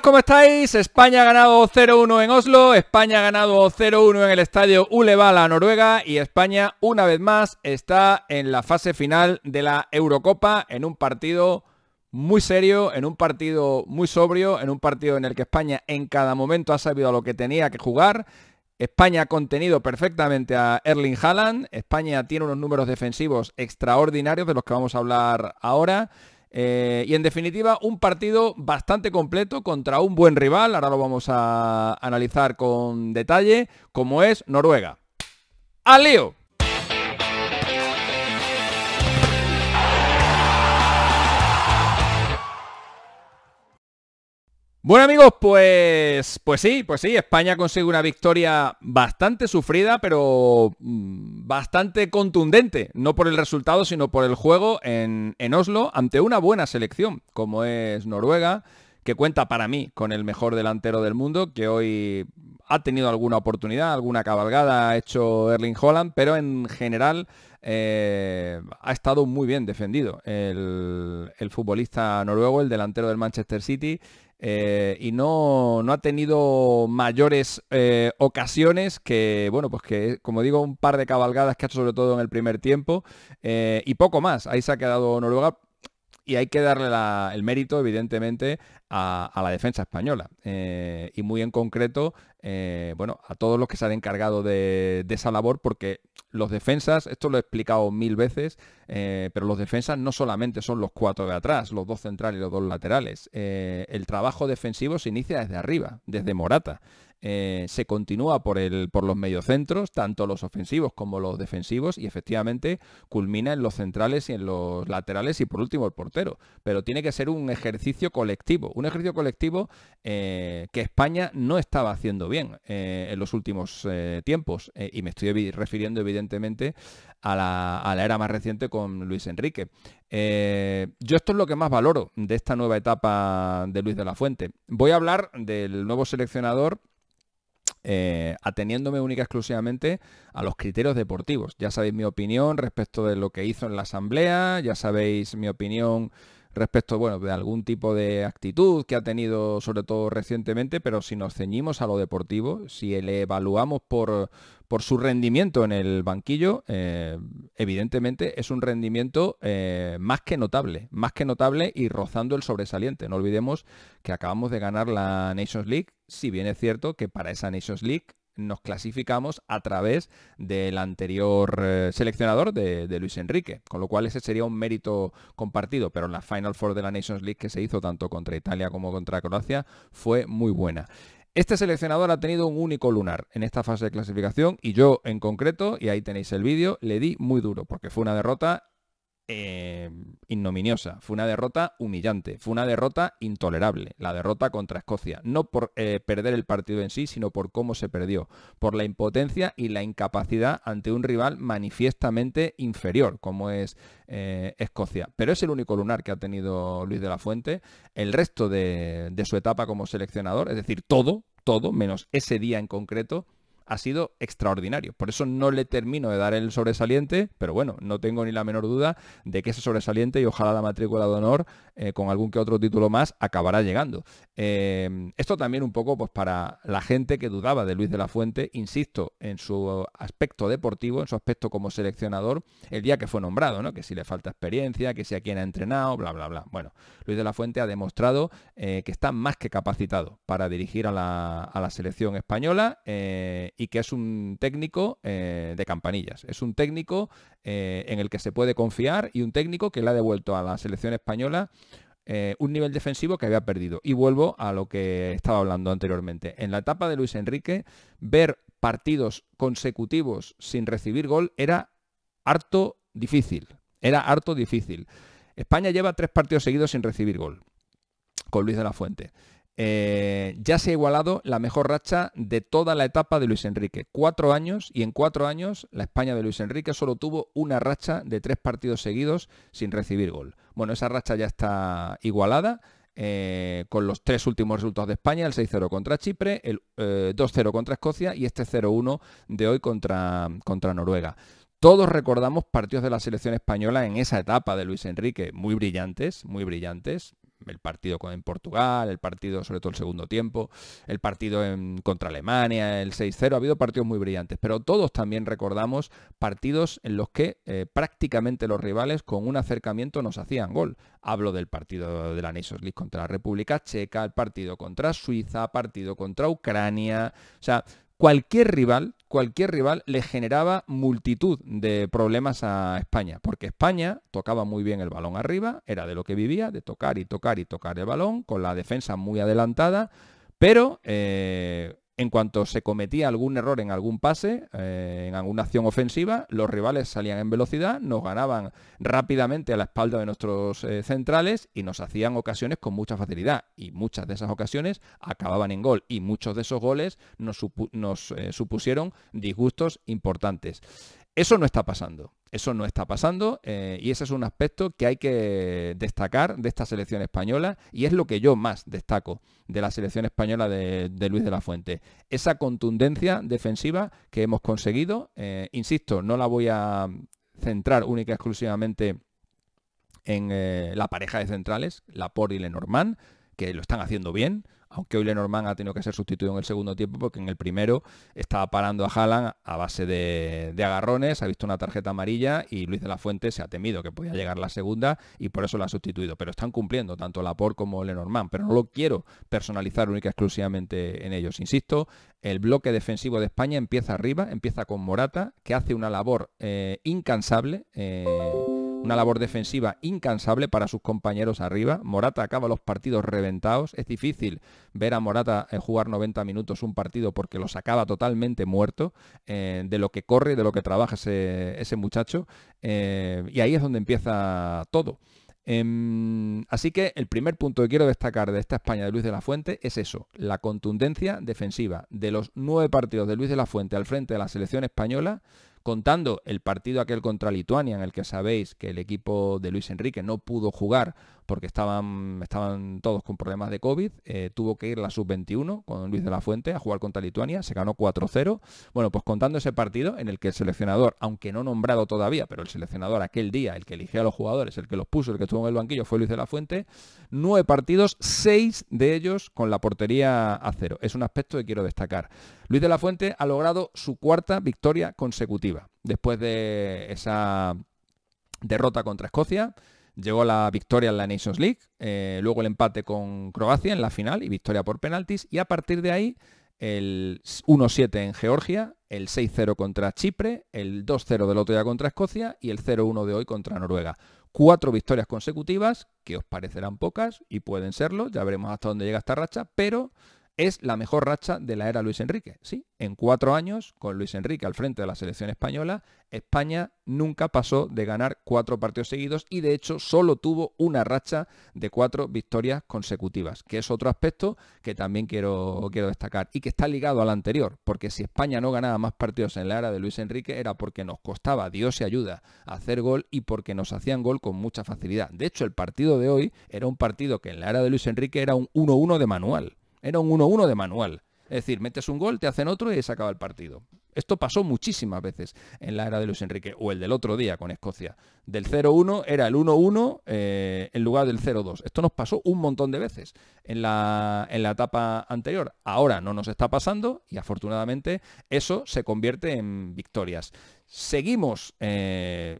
¿cómo estáis? España ha ganado 0-1 en Oslo, España ha ganado 0-1 en el estadio Ulevala, Noruega, y España, una vez más, está en la fase final de la Eurocopa en un partido muy serio, en un partido muy sobrio, en un partido en el que España en cada momento ha sabido a lo que tenía que jugar. España ha contenido perfectamente a Erling Haaland. España tiene unos números defensivos extraordinarios de los que vamos a hablar ahora. Eh, y en definitiva, un partido bastante completo contra un buen rival, ahora lo vamos a analizar con detalle, como es Noruega. ¡A Leo Bueno amigos, pues, pues sí, pues sí, España consigue una victoria bastante sufrida, pero mm, bastante contundente, no por el resultado, sino por el juego en, en Oslo ante una buena selección, como es Noruega, que cuenta para mí con el mejor delantero del mundo, que hoy ha tenido alguna oportunidad, alguna cabalgada ha hecho Erling Holland, pero en general eh, ha estado muy bien defendido el, futbolista noruego, el delantero del Manchester City, eh, y no, ha tenido mayores eh, ocasiones que, bueno, pues que, como digo, un par de cabalgadas que ha hecho sobre todo en el primer tiempo, y poco más. Ahí se ha quedado Noruega, y hay que darle el mérito, evidentemente, a, la defensa española eh, y muy en concreto eh, bueno, a todos los que se han encargado de, esa labor porque los defensas, esto lo he explicado mil veces, eh, pero los defensas no solamente son los cuatro de atrás, los dos centrales y los dos laterales. el trabajo defensivo se inicia desde arriba, desde Morata. Eh, se continúa por, el, por los mediocentros, tanto los ofensivos como los defensivos, y efectivamente culmina en los centrales y en los laterales y por último el portero. Pero tiene que ser un ejercicio colectivo, un ejercicio colectivo eh, que España no estaba haciendo bien eh, en los últimos tiempos, y me estoy refiriendo evidentemente a la, era más reciente con Luis Enrique. yo esto es lo que más valoro de esta nueva etapa de Luis de la Fuente. Voy a hablar del nuevo seleccionador eh, ateniéndome única y exclusivamente a los criterios deportivos. Ya sabéis mi opinión respecto de lo que hizo en la asamblea, ya sabéis mi opinión respecto bueno, de algún tipo de actitud que ha tenido sobre todo recientemente, pero si nos ceñimos a lo deportivo, si le evaluamos por, su rendimiento en el banquillo, eh, evidentemente es un rendimiento eh, más que notable, más que notable y rozando el sobresaliente. No olvidemos que acabamos de ganar la Nations League, si bien es cierto que para esa Nations League nos clasificamos a través del anterior eh, seleccionador de, Luis Enrique, con lo cual ese sería un mérito compartido, pero en la Final Four de la Nations League que se hizo tanto contra Italia como contra Croacia fue muy buena. Este seleccionador ha tenido un único lunar en esta fase de clasificación y yo en concreto, y ahí tenéis el vídeo, le di muy duro porque fue una derrota eh, ignominiosa, fue una derrota humillante, fue una derrota intolerable, la derrota contra Escocia, no por eh, perder el partido en sí, sino por cómo se perdió, por la impotencia y la incapacidad ante un rival manifiestamente inferior como es eh, Escocia. Pero es el único lunar que ha tenido Luis de la Fuente, el resto de, de su etapa como seleccionador, es decir, todo, todo, menos ese día en concreto, ha sido extraordinario. Por eso no le termino de dar el sobresaliente, pero bueno, no tengo ni la menor duda de que ese sobresaliente y ojalá la matrícula de honor eh, con algún que otro título más acabará llegando. Em, esto también un poco pues para la gente que dudaba de Luis de la Fuente, insisto, en su aspecto deportivo, en su aspecto como seleccionador, el día que fue nombrado, ¿no? Que si le falta experiencia, que si a quién ha entrenado, bla, bla, bla. Bueno, Luis de la Fuente ha demostrado eh, que está más que capacitado para dirigir a la, a la selección española eh, y que es un técnico eh, de campanillas. Es un técnico eh, en el que se puede confiar y un técnico que le ha devuelto a la selección española eh, un nivel defensivo que había perdido. Y vuelvo a lo que estaba hablando anteriormente. En la etapa de Luis Enrique, ver partidos consecutivos sin recibir gol era harto difícil. Era harto difícil. España lleva tres partidos seguidos sin recibir gol con Luis de la Fuente. Eh, ya se ha igualado la mejor racha de toda la etapa de Luis Enrique. Cuatro años y en cuatro años la España de Luis Enrique solo tuvo una racha de tres partidos seguidos sin recibir gol. Bueno, esa racha ya está igualada. Eh, con los tres últimos resultados de España, el 6-0 contra Chipre, el 2-0 eh, contra Escocia y este 0-1 de hoy contra, contra Noruega. Todos recordamos partidos de la selección española en esa etapa de Luis Enrique, muy brillantes, muy brillantes, el partido en Portugal, el partido sobre todo el segundo tiempo, el partido contra Alemania, el 6-0, ha habido partidos muy brillantes, pero todos también recordamos partidos en los que eh, prácticamente los rivales con un acercamiento nos hacían gol. Hablo del partido de la Nations contra la República Checa, el partido contra Suiza, partido contra Ucrania, o sea, cualquier rival cualquier rival le generaba multitud de problemas a España, porque España tocaba muy bien el balón arriba, era de lo que vivía, de tocar y tocar y tocar el balón, con la defensa muy adelantada, pero eh, en cuanto se cometía algún error en algún pase, eh, en alguna acción ofensiva, los rivales salían en velocidad, nos ganaban rápidamente a la espalda de nuestros eh, centrales y nos hacían ocasiones con mucha facilidad. Y muchas de esas ocasiones acababan en gol. Y muchos de esos goles nos, eh, supusieron disgustos importantes. Eso no está pasando. Eso no está pasando eh, y ese es un aspecto que hay que destacar de esta selección española y es lo que yo más destaco de la selección española de, Luis de la Fuente. Esa contundencia defensiva que hemos conseguido, eh, insisto, no la voy a centrar única y exclusivamente en eh, la pareja de centrales, la Laporte y Lenormand, que lo están haciendo bien aunque hoy Lenormand ha tenido que ser sustituido en el segundo tiempo porque en el primero estaba parando a Haaland a base de, agarrones, ha visto una tarjeta amarilla y Luis de la Fuente se ha temido que podía llegar la segunda y por eso la ha sustituido. Pero están cumpliendo tanto Laporte como Lenormand, pero no lo quiero personalizar única y exclusivamente en ellos. Insisto, el bloque defensivo de España empieza arriba, empieza con Morata, que hace una labor eh, incansable. Eh, una labor defensiva incansable para sus compañeros arriba. Morata acaba los partidos reventados. Es difícil ver a Morata eh, jugar 90 minutos un partido porque lo acaba totalmente muerto eh, de lo que corre, de lo que trabaja ese, muchacho. Eh, y ahí es donde empieza todo. Em, así que el primer punto que quiero destacar de esta España de Luis de la Fuente es eso, la contundencia defensiva. De los nueve partidos de Luis de la Fuente al frente de la selección española, contando el partido aquel contra Lituania en el que sabéis que el equipo de Luis Enrique no pudo jugar porque estaban, estaban todos con problemas de COVID. Eh, tuvo que ir la sub-21 con Luis de la Fuente a jugar contra Lituania, se ganó 4-0. Bueno, pues contando ese partido en el que el seleccionador, aunque no nombrado todavía, pero el seleccionador aquel día, el que eligió a los jugadores, el que los puso, el que estuvo en el banquillo, fue Luis de la Fuente, nueve partidos, seis de ellos con la portería a cero. Es un aspecto que quiero destacar. Luis de la Fuente ha logrado su cuarta victoria consecutiva después de esa derrota contra Escocia Llegó la victoria en la Nations League, eh, luego el empate con Croacia en la final y victoria por penaltis. Y a partir de ahí, el 1-7 en Georgia, el 6-0 contra Chipre, el 2-0 del otro día contra Escocia y el 0-1 de hoy contra Noruega. Cuatro victorias consecutivas, que os parecerán pocas y pueden serlo, ya veremos hasta dónde llega esta racha, pero es la mejor racha de la era Luis Enrique. Sí, en cuatro años, con Luis Enrique al frente de la selección española, España nunca pasó de ganar cuatro partidos seguidos y de hecho solo tuvo una racha de cuatro victorias consecutivas, que es otro aspecto que también quiero, quiero destacar y que está ligado al anterior, porque si España no ganaba más partidos en la era de Luis Enrique era porque nos costaba, Dios y ayuda, hacer gol y porque nos hacían gol con mucha facilidad. De hecho, el partido de hoy era un partido que en la era de Luis Enrique era un 1-1 de manual. Era un 1-1 de manual. Es decir, metes un gol, te hacen otro y se acaba el partido. Esto pasó muchísimas veces en la era de Luis Enrique o el del otro día con Escocia. Del 0-1 era el 1-1 eh, en lugar del 0-2. Esto nos pasó un montón de veces en la, etapa anterior. Ahora no nos está pasando y afortunadamente eso se convierte en victorias. Seguimos... Eh,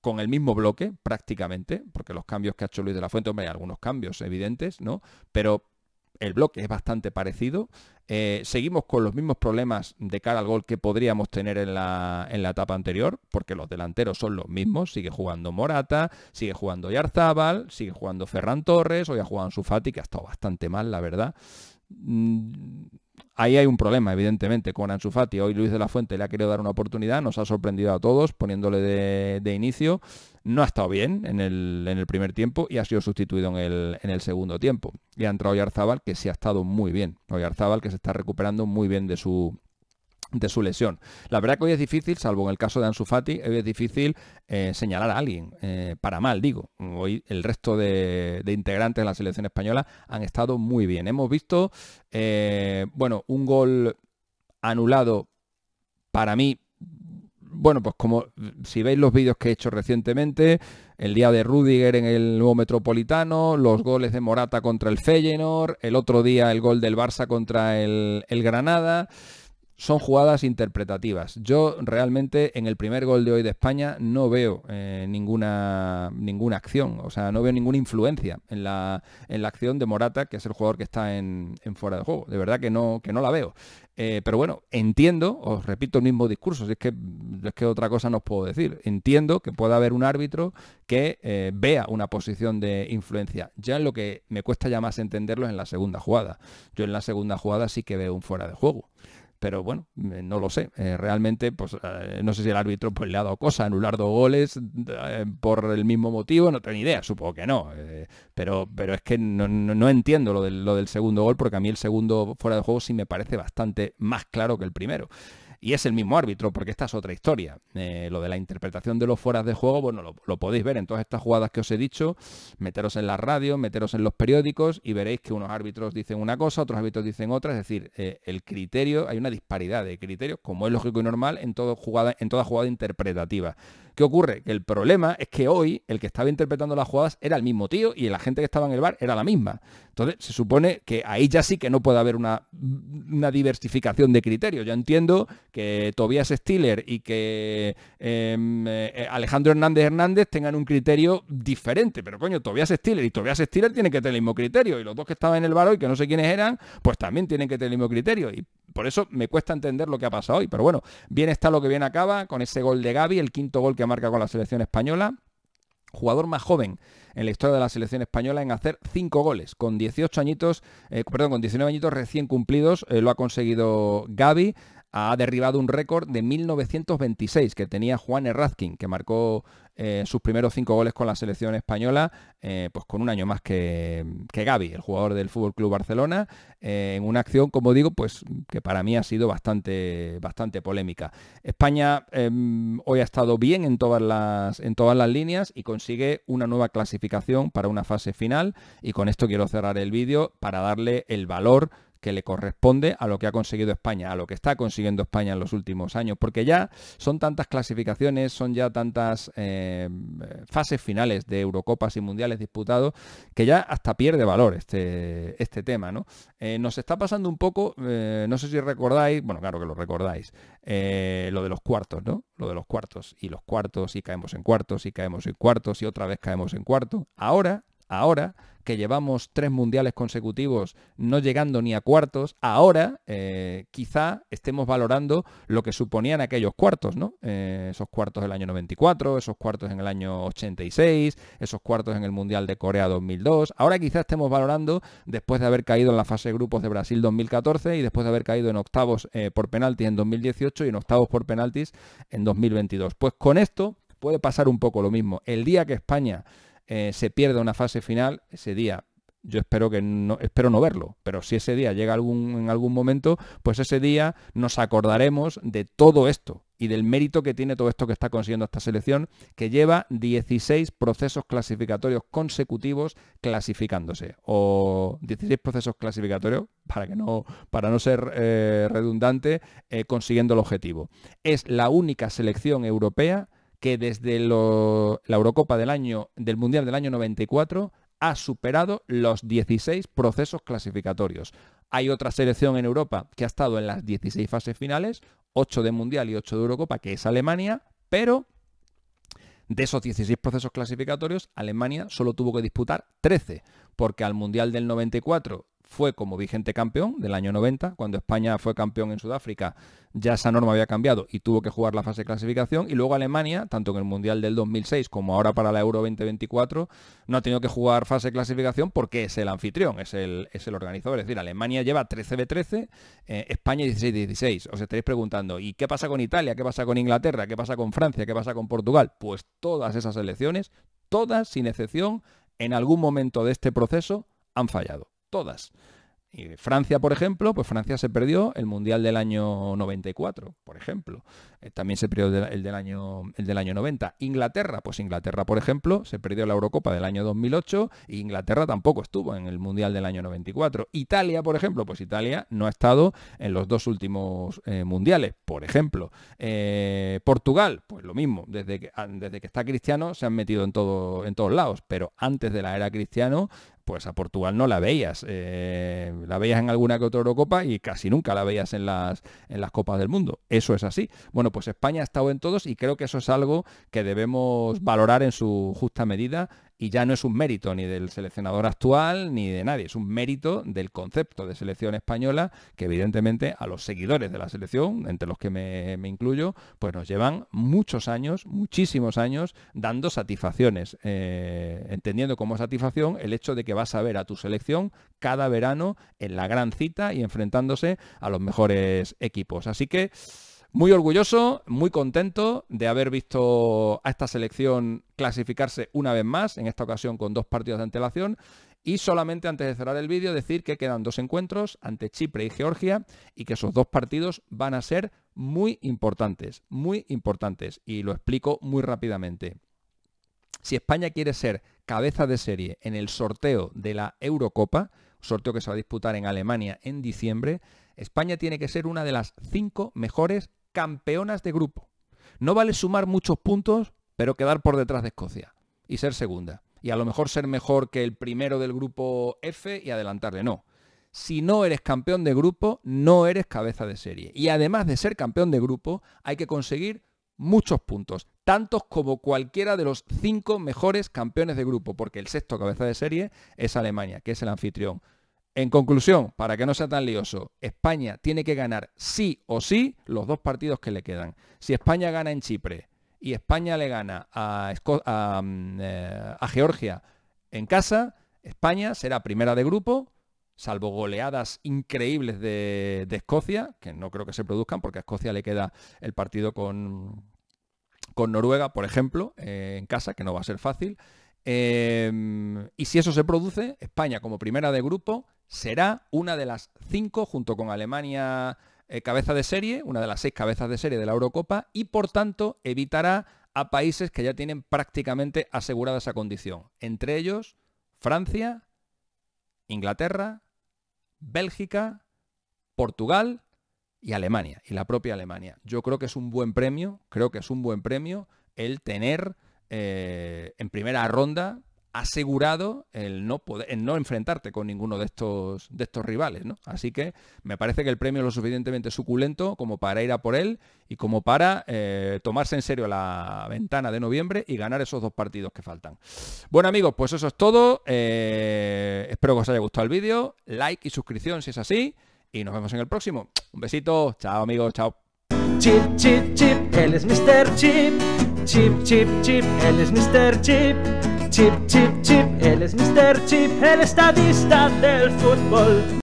con el mismo bloque prácticamente, porque los cambios que ha hecho Luis de la Fuente, hombre, hay algunos cambios evidentes, ¿no? Pero el bloque es bastante parecido. Eh, seguimos con los mismos problemas de cara al gol que podríamos tener en la, etapa anterior, porque los delanteros son los mismos. Sigue jugando Morata, sigue jugando Yarzábal, sigue jugando Ferran Torres, hoy ha jugado Sufati, que ha estado bastante mal, la verdad. Mm, Ahí hay un problema, evidentemente, con Ansu Fati. Hoy Luis de la Fuente le ha querido dar una oportunidad, nos ha sorprendido a todos poniéndole de, inicio. No ha estado bien en el, en el, primer tiempo y ha sido sustituido en el, en el segundo tiempo. Y ha entrado Yarzábal, que se ha estado muy bien. Oyarzábal, que se está recuperando muy bien de su, de su lesión. La verdad que hoy es difícil, salvo en el caso de Ansu Fati, hoy es difícil eh, señalar a alguien, eh, para mal digo. Hoy el resto de, integrantes de la selección española han estado muy bien. Hemos visto, eh, bueno, un gol anulado para mí, bueno, pues como si veis los vídeos que he hecho recientemente, el día de Rudiger en el nuevo Metropolitano, los goles de Morata contra el Feyenoord, el otro día el gol del Barça contra el Granada son jugadas interpretativas. Yo realmente en el primer gol de hoy de España no veo eh, ninguna, ninguna acción, o sea, no veo ninguna influencia en la, acción de Morata, que es el jugador que está en, fuera de juego. De verdad que no, que no la veo. Eh, pero bueno, entiendo, os repito el mismo discurso, si es que, es que otra cosa no os puedo decir. Entiendo que pueda haber un árbitro que eh, vea una posición de influencia. Ya lo que me cuesta ya más entenderlo es en la segunda jugada. Yo en la segunda jugada sí que veo un fuera de juego pero bueno, eh, no lo sé. Eh, realmente, pues eh, no sé si el árbitro pues, le ha dado cosa, anular dos goles por el mismo motivo, no tengo ni idea, supongo que no. pero, pero es que no, entiendo lo lo del segundo gol, porque a mí el segundo fuera de juego sí me parece bastante más claro que el primero y es el mismo árbitro, porque esta es otra historia. Eh, lo de la interpretación de los fueras de juego, bueno, lo, podéis ver en todas estas jugadas que os he dicho, meteros en la radio, meteros en los periódicos y veréis que unos árbitros dicen una cosa, otros árbitros dicen otra, es decir, eh, el criterio, hay una disparidad de criterios, como es lógico y normal en toda jugada interpretativa. ¿Qué ocurre? Que el problema es que hoy el que estaba interpretando las jugadas era el mismo tío y la gente que estaba en el bar era la misma. Entonces se supone que ahí ya sí que no puede haber una, una diversificación de criterios. Yo entiendo que Tobias Stiller y que em, eh, Alejandro Hernández Hernández tengan un criterio diferente, pero coño, Tobias Stiller y Tobias Stiller tienen que tener el mismo criterio y los dos que estaban en el bar hoy que no sé quiénes eran, pues también tienen que tener el mismo criterio. Y por eso me cuesta entender lo que ha pasado hoy. Pero bueno, bien está lo que bien acaba con ese gol de Gaby, el quinto gol que marca con la selección española. Jugador más joven en la historia de la selección española en hacer cinco goles. Con 18 añitos, eh, con 19 añitos recién cumplidos, eh, lo ha conseguido Gaby ha derribado un récord de 1926 que tenía Juan Errazkin, que marcó eh, sus primeros cinco goles con la selección española, eh, pues con un año más que, que Gaby, el jugador del FC Barcelona, eh, en una acción, como digo, pues que para mí ha sido bastante, bastante polémica. España em, hoy ha estado bien en todas, las, en todas las líneas y consigue una nueva clasificación para una fase final. Y con esto quiero cerrar el vídeo para darle el valor que le corresponde a lo que ha conseguido España, a lo que está consiguiendo España en los últimos años, porque ya son tantas clasificaciones, son ya tantas eh, fases finales de Eurocopas y Mundiales disputados, que ya hasta pierde valor este, este tema, ¿no? Eh, nos está pasando un poco, eh, no sé si recordáis, bueno, claro que lo recordáis, lo de los cuartos, ¿no? Lo de los cuartos, y los cuartos, y caemos en cuartos, y caemos en cuartos, y otra vez caemos en cuartos. Ahora ahora que llevamos tres mundiales consecutivos no llegando ni a cuartos, ahora eh, quizá estemos valorando lo que suponían aquellos cuartos, ¿no? Eh, esos cuartos del año 94, esos cuartos en el año 86, esos cuartos en el Mundial de Corea 2002. Ahora quizá estemos valorando, después de haber caído en la fase de grupos de Brasil 2014 y después de haber caído en octavos eh, por penaltis en 2018 y en octavos por penaltis en 2022. Pues con esto puede pasar un poco lo mismo. El día que España eh, se pierda una fase final, ese día yo espero que no espero no verlo, pero si ese día llega algún, en algún momento, pues ese día nos acordaremos de todo esto y del mérito que tiene todo esto que está consiguiendo esta selección, que lleva 16 procesos clasificatorios consecutivos clasificándose. O 16 procesos clasificatorios, para, que no, para no ser eh, redundante, eh, consiguiendo el objetivo. Es la única selección europea que desde la Eurocopa del año, del Mundial del año 94, ha superado los 16 procesos clasificatorios. Hay otra selección en Europa que ha estado en las 16 fases finales, 8 de Mundial y 8 de Eurocopa, que es Alemania, pero de esos 16 procesos clasificatorios, Alemania solo tuvo que disputar 13, porque al Mundial del 94 fue como vigente campeón del año 90, cuando España fue campeón en Sudáfrica, ya esa norma había cambiado y tuvo que jugar la fase de clasificación, y luego Alemania, tanto en el Mundial del 2006 como ahora para la Euro 2024, no ha tenido que jugar fase de clasificación porque es el anfitrión, es el, es organizador, es decir, Alemania lleva 13 de 13, eh, España 16 16, os estaréis preguntando, ¿y qué pasa con Italia? ¿Qué pasa con Inglaterra? ¿Qué pasa con Francia? ¿Qué pasa con Portugal? Pues todas esas elecciones, todas sin excepción, en algún momento de este proceso han fallado todas. Y Francia, por ejemplo, pues Francia se perdió el Mundial del año 94, por ejemplo. Eh, también se perdió el del, año, el del año 90. Inglaterra, pues Inglaterra, por ejemplo, se perdió la Eurocopa del año 2008 e Inglaterra tampoco estuvo en el Mundial del año 94. Italia, por ejemplo, pues Italia no ha estado en los dos últimos eh, mundiales, por ejemplo. Eh, Portugal, pues lo mismo. Desde que, desde que está Cristiano se han metido en, todo, en todos lados, pero antes de la era Cristiano pues a Portugal no la veías. Eh, la veías en alguna que otra Eurocopa y casi nunca la veías en las, en las Copas del Mundo. Eso es así. Bueno, pues España ha estado en todos y creo que eso es algo que debemos valorar en su justa medida y ya no es un mérito ni del seleccionador actual ni de nadie, es un mérito del concepto de selección española que evidentemente a los seguidores de la selección, entre los que me, incluyo, pues nos llevan muchos años, muchísimos años dando satisfacciones, eh, entendiendo como satisfacción el hecho de que vas a ver a tu selección cada verano en la gran cita y enfrentándose a los mejores equipos. Así que... Muy orgulloso, muy contento de haber visto a esta selección clasificarse una vez más, en esta ocasión con dos partidos de antelación. Y solamente antes de cerrar el vídeo decir que quedan dos encuentros ante Chipre y Georgia y que esos dos partidos van a ser muy importantes, muy importantes. Y lo explico muy rápidamente. Si España quiere ser cabeza de serie en el sorteo de la Eurocopa, sorteo que se va a disputar en Alemania en diciembre, España tiene que ser una de las cinco mejores campeonas de grupo. No vale sumar muchos puntos, pero quedar por detrás de Escocia y ser segunda. Y a lo mejor ser mejor que el primero del grupo F y adelantarle. No. Si no eres campeón de grupo, no eres cabeza de serie. Y además de ser campeón de grupo, hay que conseguir muchos puntos, tantos como cualquiera de los cinco mejores campeones de grupo, porque el sexto cabeza de serie es Alemania, que es el anfitrión. En conclusión, para que no sea tan lioso, España tiene que ganar sí o sí los dos partidos que le quedan. Si España gana en Chipre y España le gana a, mm, eh, Georgia en casa, España será primera de grupo, salvo goleadas increíbles de, Escocia, que no creo que se produzcan porque a Escocia le queda el partido con, con Noruega, por ejemplo, eh, en casa, que no va a ser fácil. Em, y si eso se produce, España como primera de grupo será una de las cinco, junto con Alemania eh, cabeza de serie, una de las seis cabezas de serie de la Eurocopa, y por tanto evitará a países que ya tienen prácticamente asegurada esa condición. Entre ellos, Francia, Inglaterra, Bélgica, Portugal y Alemania, y la propia Alemania. Yo creo que es un buen premio, creo que es un buen premio el tener eh, en primera ronda asegurado el no poder, no enfrentarte con ninguno de estos de estos rivales, ¿no? Así que me parece que el premio es lo suficientemente suculento como para ir a por él y como para eh, tomarse en serio la ventana de noviembre y ganar esos dos partidos que faltan. Bueno amigos, pues eso es todo. Eh, espero que os haya gustado el vídeo, like y suscripción si es así y nos vemos en el próximo. Un besito, chao amigos, chao. Chip, chip, chip, es Mr. Chip. Chip, chip, chip, es Mr. Chip. Chip, chip, chip, es Mr. Chip. Alles da vista del fútbol.